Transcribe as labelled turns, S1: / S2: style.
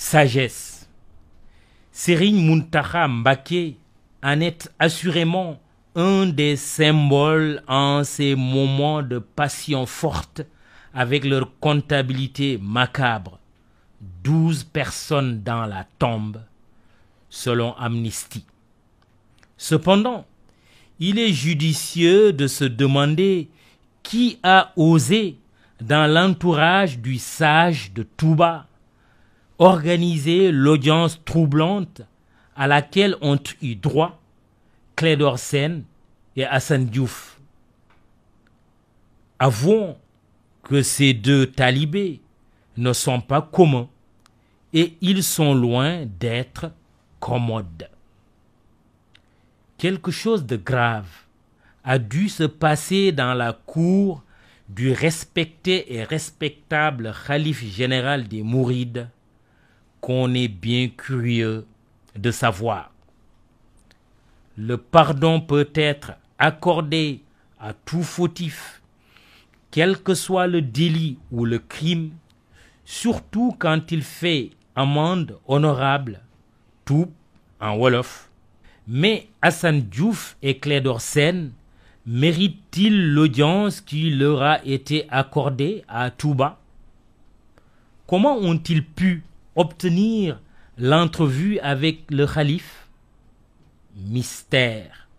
S1: sagesse. Sérine Muntaha Mbake en est assurément un des symboles en ces moments de passion forte avec leur comptabilité macabre. Douze personnes dans la tombe, selon Amnesty. Cependant, il est judicieux de se demander qui a osé, dans l'entourage du sage de Touba, organiser l'audience troublante à laquelle ont eu droit Clédor et Hassan Diouf. Avouons que ces deux talibés ne sont pas communs et ils sont loin d'être commodes. Quelque chose de grave a dû se passer dans la cour du respecté et respectable calife général des Mourides, qu'on est bien curieux de savoir. Le pardon peut être accordé à tout fautif, quel que soit le délit ou le crime, surtout quand il fait amende honorable, tout en Wolof. Mais Hassan Diouf et Claire Dorsen méritent-ils l'audience qui leur a été accordée à Touba Comment ont-ils pu obtenir l'entrevue avec le calife Mystère.